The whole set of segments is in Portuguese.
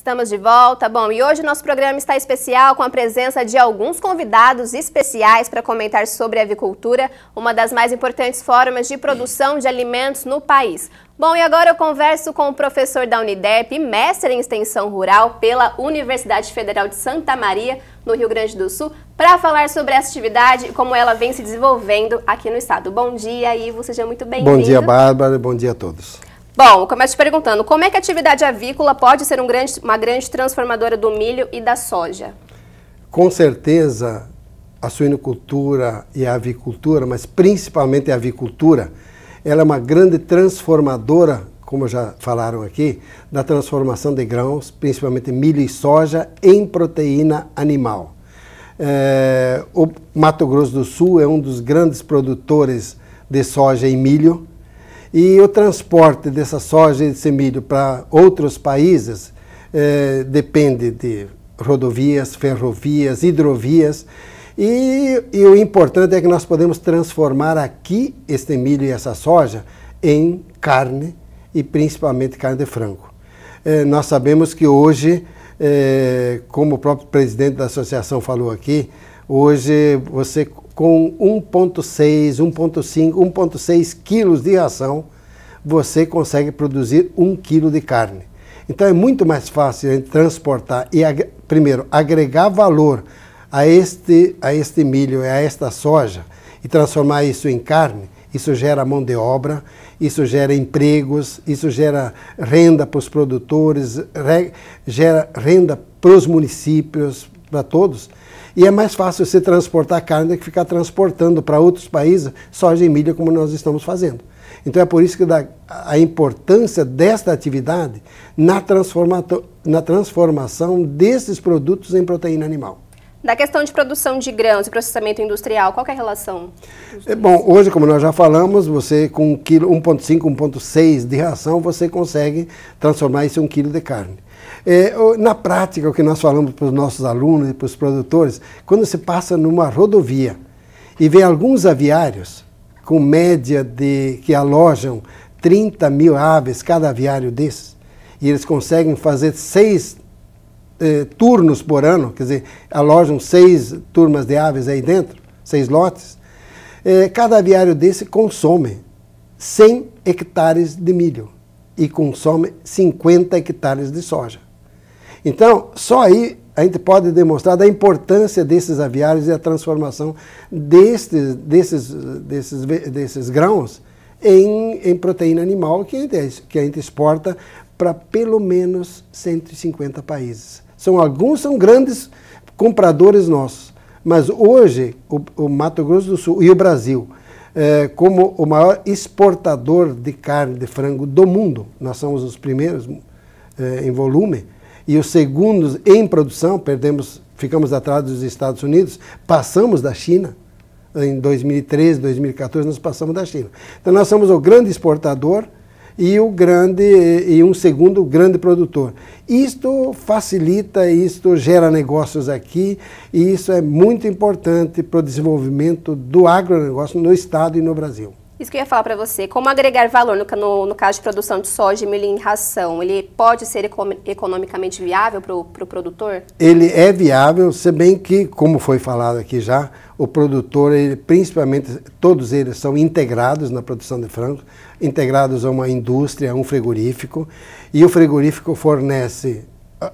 Estamos de volta. Bom, e hoje o nosso programa está especial com a presença de alguns convidados especiais para comentar sobre avicultura, uma das mais importantes formas de produção de alimentos no país. Bom, e agora eu converso com o professor da Unidep, mestre em extensão rural pela Universidade Federal de Santa Maria, no Rio Grande do Sul, para falar sobre essa atividade e como ela vem se desenvolvendo aqui no estado. Bom dia, Ivo, seja muito bem-vindo. Bom dia, Bárbara, bom dia a todos. Bom, começo te perguntando, como é que a atividade avícola pode ser um grande, uma grande transformadora do milho e da soja? Com certeza, a suinocultura e a avicultura, mas principalmente a avicultura, ela é uma grande transformadora, como já falaram aqui, da transformação de grãos, principalmente milho e soja, em proteína animal. É, o Mato Grosso do Sul é um dos grandes produtores de soja e milho, e o transporte dessa soja e desse milho para outros países eh, depende de rodovias, ferrovias, hidrovias. E, e, o importante é que nós podemos transformar aqui este milho e essa soja em carne e principalmente carne de frango. Eh, nós sabemos que hoje, eh, como o próprio presidente da associação falou aqui, hoje você com 1,6, 1,5, 1,6 quilos de ração, você consegue produzir 1 quilo de carne. Então é muito mais fácil transportar e, primeiro, agregar valor a este, a este milho e a esta soja e transformar isso em carne. Isso gera mão de obra, isso gera empregos, isso gera renda para os produtores, gera renda para os municípios, para todos. E é mais fácil você transportar carne do que ficar transportando para outros países soja e milho, como nós estamos fazendo. Então é por isso que a importância desta atividade na, na transformação desses produtos em proteína animal. Da questão de produção de grãos e processamento industrial, qual é a relação? É, bom, hoje, como nós já falamos, você com 1,5, 1,6 de ração, você consegue transformar isso em 1 quilo de carne. É, na prática, o que nós falamos para os nossos alunos e para os produtores, quando você passa numa rodovia e vem alguns aviários com média de que alojam 30 mil aves cada aviário desses, e eles conseguem fazer seis eh, turnos por ano, quer dizer, alojam seis turmas de aves aí dentro, seis lotes, eh, cada aviário desse consome 100 hectares de milho e consome 50 hectares de soja. Então, só aí a gente pode demonstrar a importância desses aviários e a transformação destes, desses, desses, desses grãos em, em proteína animal que a gente, que a gente exporta para pelo menos 150 países. São alguns são grandes compradores nossos. Mas hoje, o, o Mato Grosso do Sul e o Brasil, é, como o maior exportador de carne de frango do mundo, nós somos os primeiros é, em volume, e os segundos em produção, perdemos, ficamos atrás dos Estados Unidos, passamos da China. Em 2013, 2014, nós passamos da China. Então, nós somos o grande exportador e, o grande, e um segundo grande produtor. Isto facilita, isto gera negócios aqui e isso é muito importante para o desenvolvimento do agronegócio no Estado e no Brasil. Isso que eu ia falar para você. Como agregar valor no, no, no, caso de produção de soja e milho em ração? Ele pode ser econ economicamente viável para o pro produtor? Ele é viável, se bem que, como foi falado aqui já, o produtor, ele, principalmente, todos eles são integrados na produção de frango, integrados a uma indústria, a um frigorífico, e o frigorífico fornece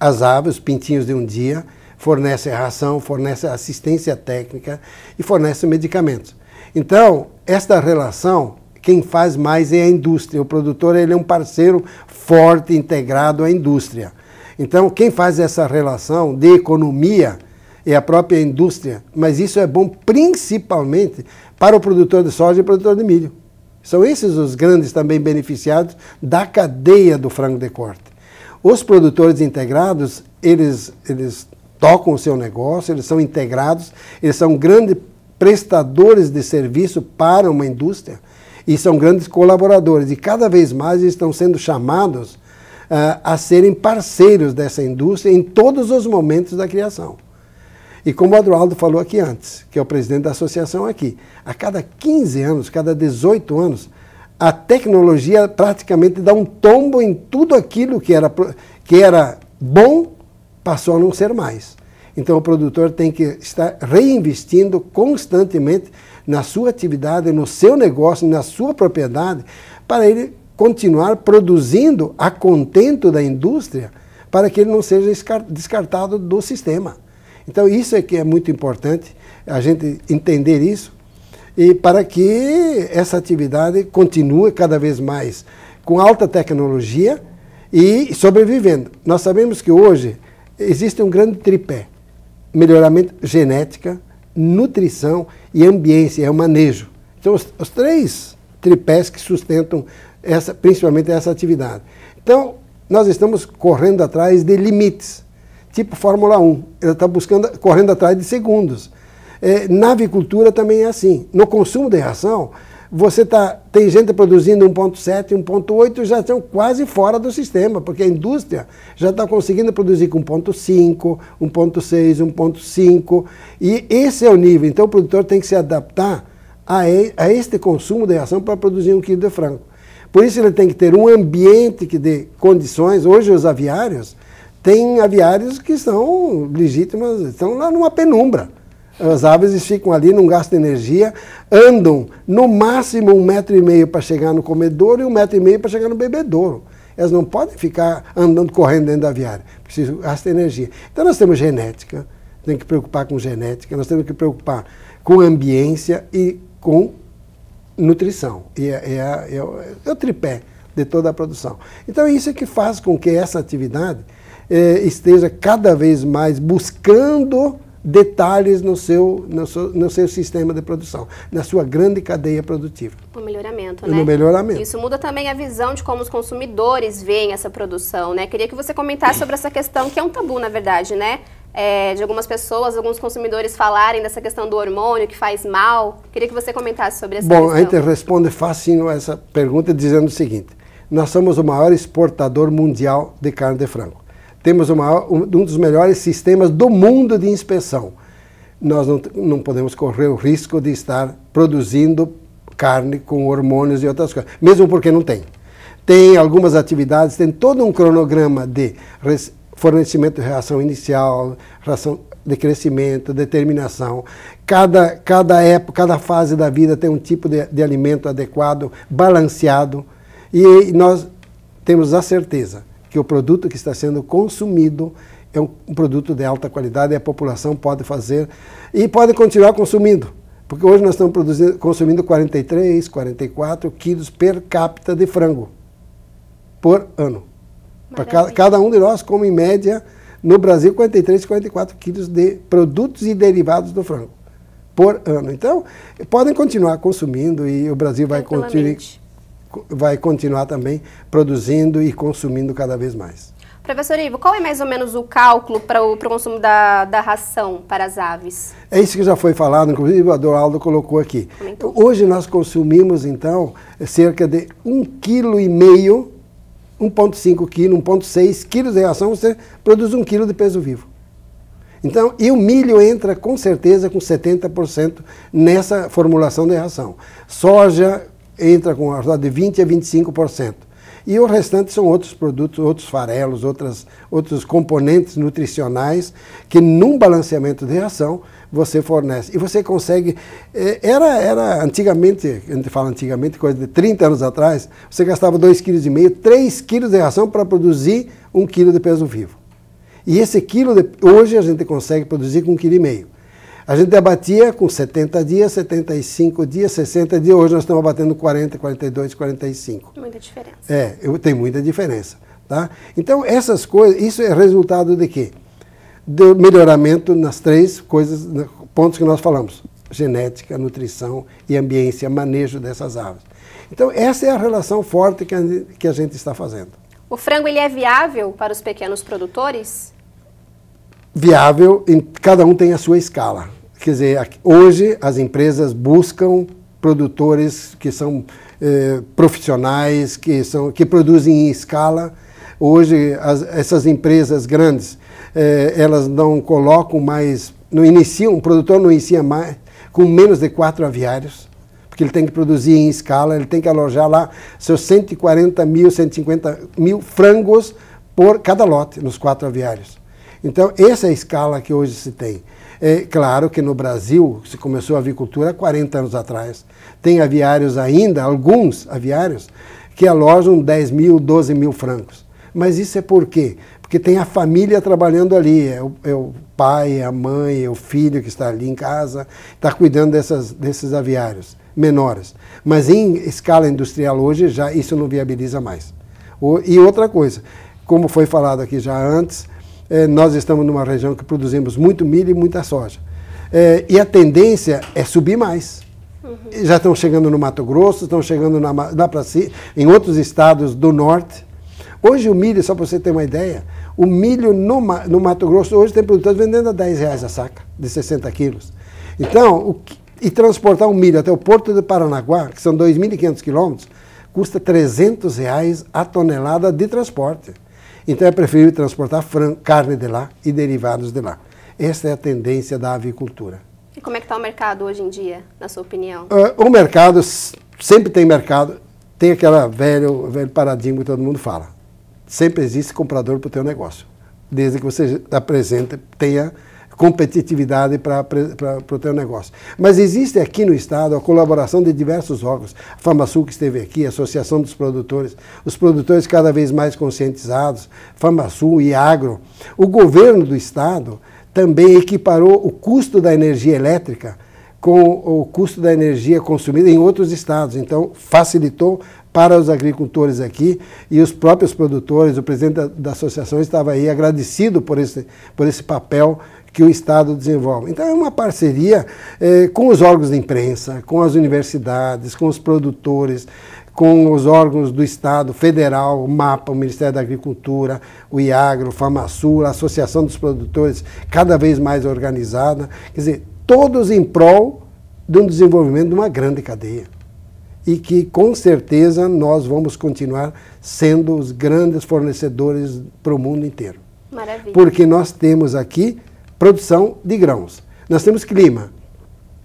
as aves, pintinhos de um dia, fornece ração, fornece assistência técnica e fornece medicamentos. Então, esta relação, quem faz mais é a indústria. O produtor ele é um parceiro forte, integrado à indústria. Então, quem faz essa relação de economia é a própria indústria, mas isso é bom principalmente para o produtor de soja e o produtor de milho. São esses os grandes também beneficiados da cadeia do frango de corte. Os produtores integrados, eles, eles tocam o seu negócio, eles são integrados, eles são grande prestadores de serviço para uma indústria e são grandes colaboradores. E cada vez mais estão sendo chamados uh, a serem parceiros dessa indústria em todos os momentos da criação. E como o Adroaldo falou aqui antes, que é o presidente da associação aqui, a cada 15 anos, cada 18 anos, a tecnologia praticamente dá um tombo em tudo aquilo que era, que era bom, passou a não ser mais. Então o produtor tem que estar reinvestindo constantemente na sua atividade, no seu negócio, na sua propriedade, para ele continuar produzindo a contento da indústria, para que ele não seja descartado do sistema. Então isso é que é muito importante a gente entender isso e para que essa atividade continue cada vez mais com alta tecnologia e sobrevivendo. Nós sabemos que hoje existe um grande tripé melhoramento genética, nutrição e ambiência, é o manejo. Então, os, os três tripés que sustentam essa, principalmente essa atividade. Então, nós estamos correndo atrás de limites, tipo Fórmula 1, ela está buscando, correndo atrás de segundos. É, na avicultura também é assim. No consumo de ração, você tá, tem gente produzindo 1,7, 1,8 já estão quase fora do sistema, porque a indústria já está conseguindo produzir com 1,5, 1,6, 1,5, e esse é o nível. Então o produtor tem que se adaptar a, a este consumo de reação para produzir um quilo de frango. Por isso ele tem que ter um ambiente que dê condições. Hoje os aviários têm aviários que são legítimas, estão lá numa penumbra as aves ficam ali, não gastam energia, andam no máximo um metro e meio para chegar no comedouro e um metro e meio para chegar no bebedouro. Elas não podem ficar andando, correndo dentro da viária, porque gasta energia. Então nós temos genética, tem que preocupar com genética, nós temos que preocupar com ambiência e com nutrição. E é, é, é, é o tripé de toda a produção. Então isso é que faz com que essa atividade eh, esteja cada vez mais buscando detalhes no seu, no seu, no seu sistema de produção, na sua grande cadeia produtiva. No melhoramento, né? No melhoramento. Isso muda também a visão de como os consumidores veem essa produção, né? Queria que você comentasse sobre essa questão, que é um tabu, na verdade, né? É, de algumas pessoas, alguns consumidores falarem dessa questão do hormônio que faz mal. Queria que você comentasse sobre essa Bom, questão. Bom, a gente responde facinho essa pergunta dizendo o seguinte. Nós somos o maior exportador mundial de carne de frango. Temos uma, um dos melhores sistemas do mundo de inspeção. Nós não, não podemos correr o risco de estar produzindo carne com hormônios e outras coisas, mesmo porque não tem. Tem algumas atividades, tem todo um cronograma de fornecimento de ração inicial, ração de crescimento, determinação. Cada, cada época, cada fase da vida tem um tipo de, de alimento adequado, balanceado, e nós temos a certeza que o produto que está sendo consumido é um, produto de alta qualidade e a população pode fazer e pode continuar consumindo. Porque hoje nós estamos produzindo, consumindo 43, 44 quilos per capita de frango por ano. Cada, cada um de nós come em média, no Brasil, 43, 44 quilos de produtos e derivados do frango por ano. Então, podem continuar consumindo e o Brasil vai continuar vai continuar também produzindo e consumindo cada vez mais. Professor Ivo, qual é mais ou menos o cálculo para o, para o consumo da, da, ração para as aves? É isso que já foi falado, inclusive o Adoraldo colocou aqui. Comentou. Hoje nós consumimos, então, cerca de 1,5 kg, 1,5 kg, 1,6 kg de ração, você produz 1 kg de peso vivo. Então, e o milho entra com certeza com 70% nessa formulação de ração. Soja, entra com a de 20% a 25%. E o restante são outros produtos, outros farelos, outras, outros componentes nutricionais que num balanceamento de ração você fornece. E você consegue. Eh, era, era antigamente, a gente fala antigamente, coisa de 30 anos atrás, você gastava 2,5 kg, 3 kg de ração para produzir 1 kg de peso vivo. E esse quilo de, hoje a gente consegue produzir com 1,5 kg. A gente debatia com 70 dias, 75 dias, 60 dias. Hoje nós estamos abatendo 40, 42, 45. Muita diferença. É, eu, tem muita diferença. Tá? Então, essas coisas, isso é resultado de quê? Do melhoramento nas três coisas, pontos que nós falamos. Genética, nutrição e ambiência, manejo dessas aves. Então, essa é a relação forte que a, que a gente está fazendo. O frango ele é viável para os pequenos produtores? viável, e cada um tem a sua escala. Quer dizer, hoje as empresas buscam produtores que são eh, profissionais, que, são, que produzem em escala. Hoje as, essas empresas grandes, eh, elas não colocam mais, não iniciam, o produtor não inicia mais com menos de quatro aviários porque ele tem que produzir em escala, ele tem que alojar lá seus 140 mil, 150 mil frangos por cada lote nos quatro aviários. Então, essa é a escala que hoje se tem. É claro que no Brasil se começou a avicultura há 40 anos atrás. Tem aviários ainda, alguns aviários, que alojam 10 mil, 12 mil francos. Mas isso é por quê? Porque tem a família trabalhando ali. É o, é o pai, é a mãe, é o filho que está ali em casa, está cuidando dessas, desses aviários menores. Mas em escala industrial hoje já isso não viabiliza mais. O, e outra coisa, como foi falado aqui já antes, é, nós estamos numa região que produzimos muito milho e muita soja. É, e a tendência é subir mais. Uhum. Já estão chegando no Mato Grosso, estão chegando na, na Praça, em outros estados do norte. Hoje o milho, só para você ter uma ideia, o milho no, no Mato Grosso, hoje tem produtores vendendo a 10 reais a saca, de 60 quilos. Então, o e transportar o milho até o Porto de Paranaguá, que são 2.500 quilômetros, custa 300 reais a tonelada de transporte. Então é preferível transportar carne de lá e derivados de lá. Essa é a tendência da avicultura. E como é que está o mercado hoje em dia, na sua opinião? Uh, o mercado, sempre tem mercado, tem aquele velho, velho paradigma que todo mundo fala. Sempre existe comprador para o teu negócio, desde que você apresente, tenha competitividade para o teu negócio. Mas existe aqui no Estado a colaboração de diversos órgãos. A FamaSul que esteve aqui, a Associação dos Produtores, os produtores cada vez mais conscientizados, FamaSul e Agro. O governo do Estado também equiparou o custo da energia elétrica com o custo da energia consumida em outros estados. Então, facilitou para os agricultores aqui e os próprios produtores, o presidente da, da, associação estava aí agradecido por esse, por esse papel que o Estado desenvolve. Então é uma parceria é, com os órgãos de imprensa, com as universidades, com os produtores, com os órgãos do Estado, Federal, o MAPA, o Ministério da Agricultura, o IAGRO, o FamaSul, a Associação dos Produtores, cada vez mais organizada. Quer dizer, todos em prol de um desenvolvimento de uma grande cadeia e que com certeza nós vamos continuar sendo os grandes fornecedores para o mundo inteiro. Maravilha. Porque nós temos aqui produção de grãos, nós temos clima,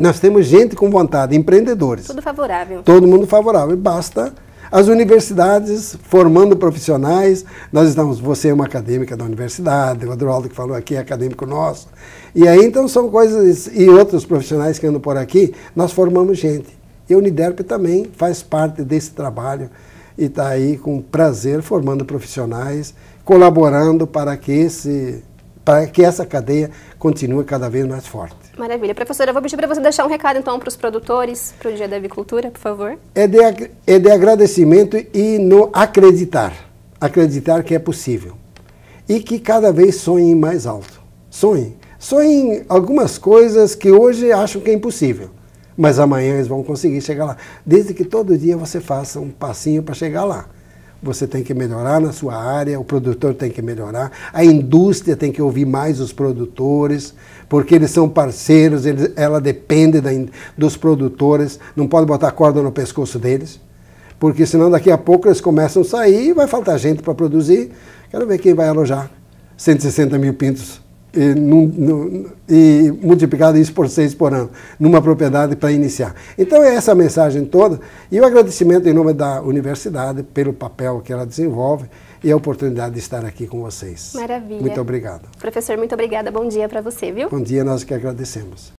nós temos gente com vontade, empreendedores. Tudo favorável. Todo mundo favorável. Basta as universidades formando profissionais. Nós estamos, você é uma acadêmica da universidade, o Adroaldo que falou aqui é acadêmico nosso. E aí então são coisas, e outros profissionais que andam por aqui, nós formamos gente. E a Uniderp também faz parte desse trabalho e está aí com prazer formando profissionais, colaborando para que, esse, para que essa cadeia continue cada vez mais forte. Maravilha. Professora, eu vou pedir para você deixar um recado então para os produtores, para o Dia da Avicultura, por favor. É de, é de agradecimento e no acreditar. Acreditar que é possível. E que cada vez sonhem mais alto. Sonhem. Sonhem algumas coisas que hoje acham que é impossível mas amanhã eles vão conseguir chegar lá. Desde que todo dia você faça um passinho para chegar lá. Você tem que melhorar na sua área, o produtor tem que melhorar, a indústria tem que ouvir mais os produtores, porque eles são parceiros, eles, ela depende da, dos produtores, não pode botar corda no pescoço deles, porque senão daqui a pouco eles começam a sair e vai faltar gente para produzir. Quero ver quem vai alojar 160 mil pintos e, num, e multiplicado isso por seis por ano, numa propriedade para iniciar. Então é essa a mensagem toda e o agradecimento em nome da universidade pelo papel que ela desenvolve e a oportunidade de estar aqui com vocês. Maravilha. Muito obrigado. Professor, muito obrigada. Bom dia para você, viu? Bom dia, nós que agradecemos.